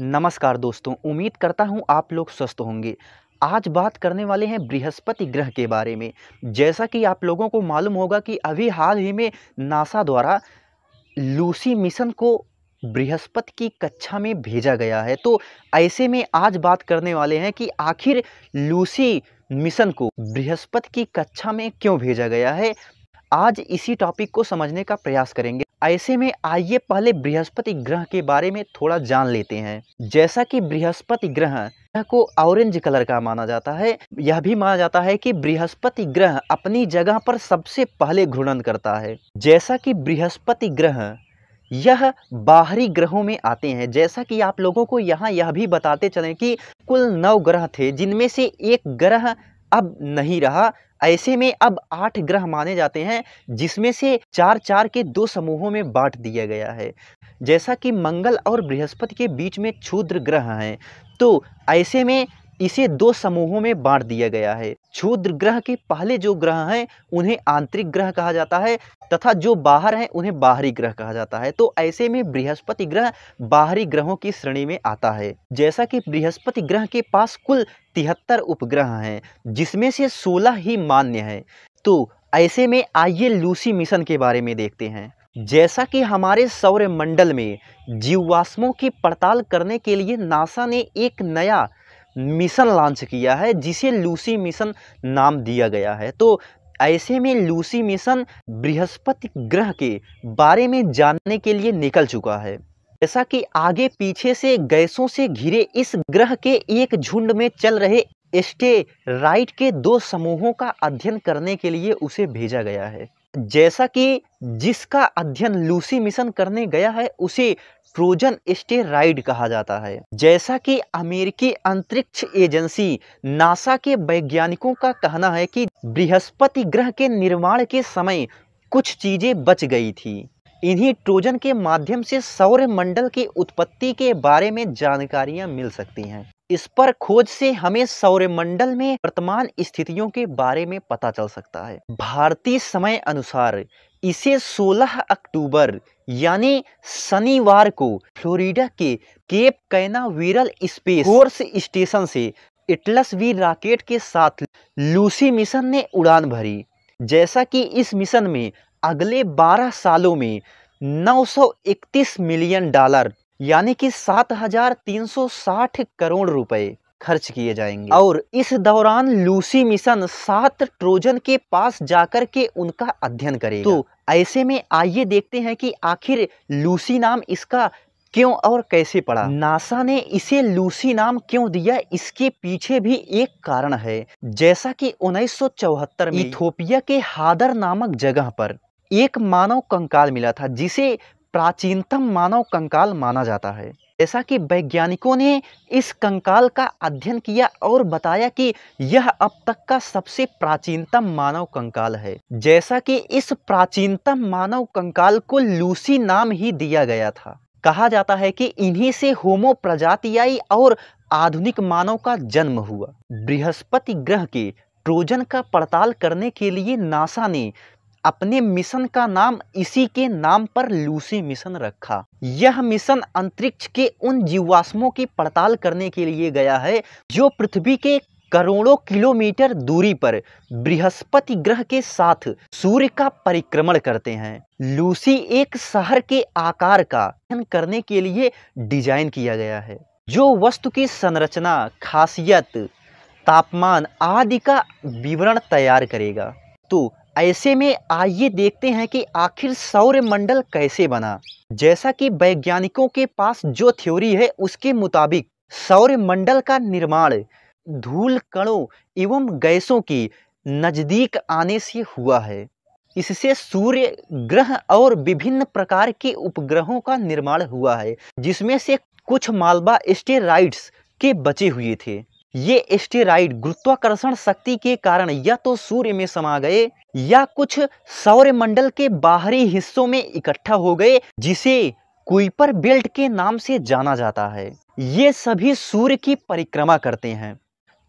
नमस्कार दोस्तों उम्मीद करता हूं आप लोग स्वस्थ होंगे आज बात करने वाले हैं बृहस्पति ग्रह के बारे में जैसा कि आप लोगों को मालूम होगा कि अभी हाल ही में नासा द्वारा लूसी मिशन को बृहस्पति की कक्षा में भेजा गया है तो ऐसे में आज बात करने वाले हैं कि आखिर लूसी मिशन को बृहस्पति की कक्षा में क्यों भेजा गया है आज इसी टॉपिक को समझने का प्रयास करेंगे ऐसे में आइए पहले बृहस्पति ग्रह के बारे में थोड़ा जान लेते हैं जैसा कि बृहस्पति ग्रह को ऑरेंज कलर का माना जाता है यह भी माना जाता है कि बृहस्पति ग्रह अपनी जगह पर सबसे पहले घूर्णन करता है जैसा कि बृहस्पति ग्रह यह बाहरी ग्रहों में आते हैं जैसा कि आप लोगों को यहाँ यह भी बताते चलें कि कुल नौ ग्रह थे जिनमें से एक ग्रह अब नहीं रहा ऐसे में अब आठ ग्रह माने जाते हैं जिसमें से चार चार के दो समूहों में बांट दिया गया है जैसा कि मंगल और बृहस्पति के बीच में क्षुद्र ग्रह हैं तो ऐसे में इसे दो समूहों में बांट दिया गया है क्षुद्र ग्रह के पहले जो ग्रह हैं उन्हें आंतरिक ग्रह कहा जाता है तथा जो बाहर हैं उन्हें बाहरी ग्रह कहा जाता है तो ऐसे में बृहस्पति ग्रह बाहरी ग्रहों की श्रेणी में आता है जैसा कि बृहस्पति ग्रह के पास कुल तिहत्तर उपग्रह हैं जिसमें से सोलह ही मान्य है तो ऐसे में आइए लूसी मिशन के बारे में देखते हैं जैसा कि हमारे सौर्यमंडल में जीवाश्मों की पड़ताल करने के लिए नासा ने एक नया मिशन लॉन्च किया है जिसे लूसी मिशन नाम दिया गया है तो ऐसे में लूसी मिशन बृहस्पति ग्रह के बारे में जानने के लिए निकल चुका है जैसा कि आगे पीछे से गैसों से घिरे इस ग्रह के एक झुंड में चल रहे स्टे राइट के दो समूहों का अध्ययन करने के लिए उसे भेजा गया है जैसा कि जिसका अध्ययन लूसी मिशन करने गया है उसे ट्रोजन स्टेराइड कहा जाता है जैसा कि अमेरिकी अंतरिक्ष एजेंसी नासा के वैज्ञानिकों का कहना है कि बृहस्पति ग्रह के निर्माण के समय कुछ चीजें बच गई थी इन्हीं ट्रोजन के माध्यम से सौर मंडल की उत्पत्ति के बारे में जानकारियां मिल सकती हैं इस पर खोज से हमें सौरमंडल में वर्तमान स्थितियों के बारे में पता चल सकता है भारतीय समय अनुसार इसे 16 अक्टूबर यानी शनिवार को फ्लोरिडा के केप वीरल स्पेस फोर्स स्टेशन से इटलस वी रॉकेट के साथ लूसी मिशन ने उड़ान भरी जैसा कि इस मिशन में अगले 12 सालों में 931 मिलियन डॉलर यानी कि 7,360 करोड़ रुपए खर्च किए जाएंगे और इस दौरान लूसी मिशन सात ट्रोजन के पास जाकर के उनका अध्ययन करेगा तो ऐसे में आइए देखते हैं कि आखिर लूसी नाम इसका क्यों और कैसे पड़ा नासा ने इसे लूसी नाम क्यों दिया इसके पीछे भी एक कारण है जैसा कि 1974 में इथोपिया के हादर नामक जगह पर एक मानव कंकाल मिला था जिसे प्राचीनतम मानव कंकाल माना जाता है जैसा कि वैज्ञानिकों ने इस कंकाल का अध्ययन किया और बताया कि यह अब तक का सबसे प्राचीनतम मानव कंकाल है जैसा कि इस प्राचीनतम मानव कंकाल को लूसी नाम ही दिया गया था कहा जाता है कि इन्हीं से होमो प्रजातियाई और आधुनिक मानव का जन्म हुआ बृहस्पति ग्रह के ट्रोजन का पड़ताल करने के लिए नासा ने अपने मिशन का नाम इसी के नाम पर लूसी मिशन रखा यह मिशन अंतरिक्ष के उन जीवाश्मों की पड़ताल करने के लिए गया है जो पृथ्वी के करोड़ों किलोमीटर दूरी पर बृहस्पति ग्रह के साथ सूर्य का परिक्रमण करते हैं लूसी एक शहर के आकार का करने के लिए डिजाइन किया गया है जो वस्तु की संरचना खासियत तापमान आदि का विवरण तैयार करेगा तो ऐसे में आइए देखते हैं कि आखिर सौर मंडल कैसे बना जैसा कि वैज्ञानिकों के पास जो थ्योरी है उसके मुताबिक सौर मंडल का निर्माण धूल कणों एवं गैसों की नज़दीक आने से हुआ है इससे सूर्य ग्रह और विभिन्न प्रकार के उपग्रहों का निर्माण हुआ है जिसमें से कुछ मालवा स्टेराइड्स के बचे हुए थे ये एस्टेराइड गुरुत्वाकर्षण शक्ति के कारण या तो सूर्य में समा गए या कुछ सौरमंडल के बाहरी हिस्सों में इकट्ठा हो गए जिसे कुइपर बेल्ट के नाम से जाना जाता है ये सभी सूर्य की परिक्रमा करते हैं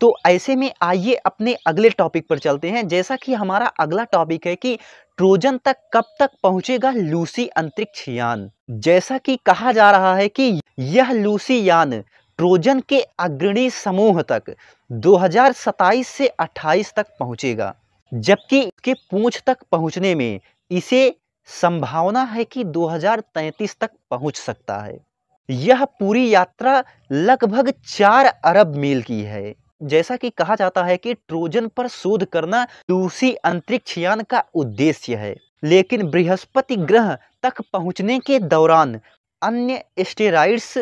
तो ऐसे में आइए अपने अगले टॉपिक पर चलते हैं जैसा कि हमारा अगला टॉपिक है कि ट्रोजन तक कब तक पहुंचेगा लूसी अंतरिक्ष यान जैसा कि कहा जा रहा है कि यह लूसी यान ट्रोजन के अग्रणी समूह तक 2027 से 28 तक पहुंचेगा जबकि इसके पूंछ तक पहुंचने में इसे संभावना है कि 2033 तक पहुंच सकता है यह पूरी यात्रा लगभग चार अरब मील की है जैसा कि कहा जाता है कि ट्रोजन पर शोध करना रूसी अंतरिक्ष यान का उद्देश्य है लेकिन बृहस्पति ग्रह तक पहुंचने के दौरान अन्य स्टेराइड्स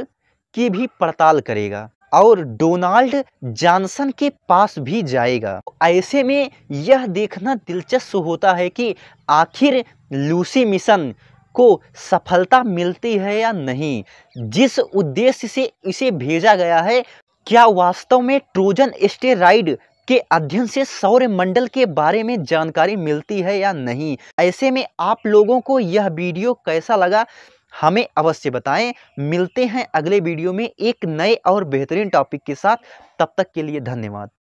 की भी पड़ताल करेगा और डोनाल्ड जॉनसन के पास भी जाएगा ऐसे में यह देखना दिलचस्प होता है कि आखिर लूसी मिशन को सफलता मिलती है या नहीं जिस उद्देश्य से इसे भेजा गया है क्या वास्तव में ट्रोजन स्टेराइड के अध्ययन से सौर मंडल के बारे में जानकारी मिलती है या नहीं ऐसे में आप लोगों को यह वीडियो कैसा लगा हमें अवश्य बताएं मिलते हैं अगले वीडियो में एक नए और बेहतरीन टॉपिक के साथ तब तक के लिए धन्यवाद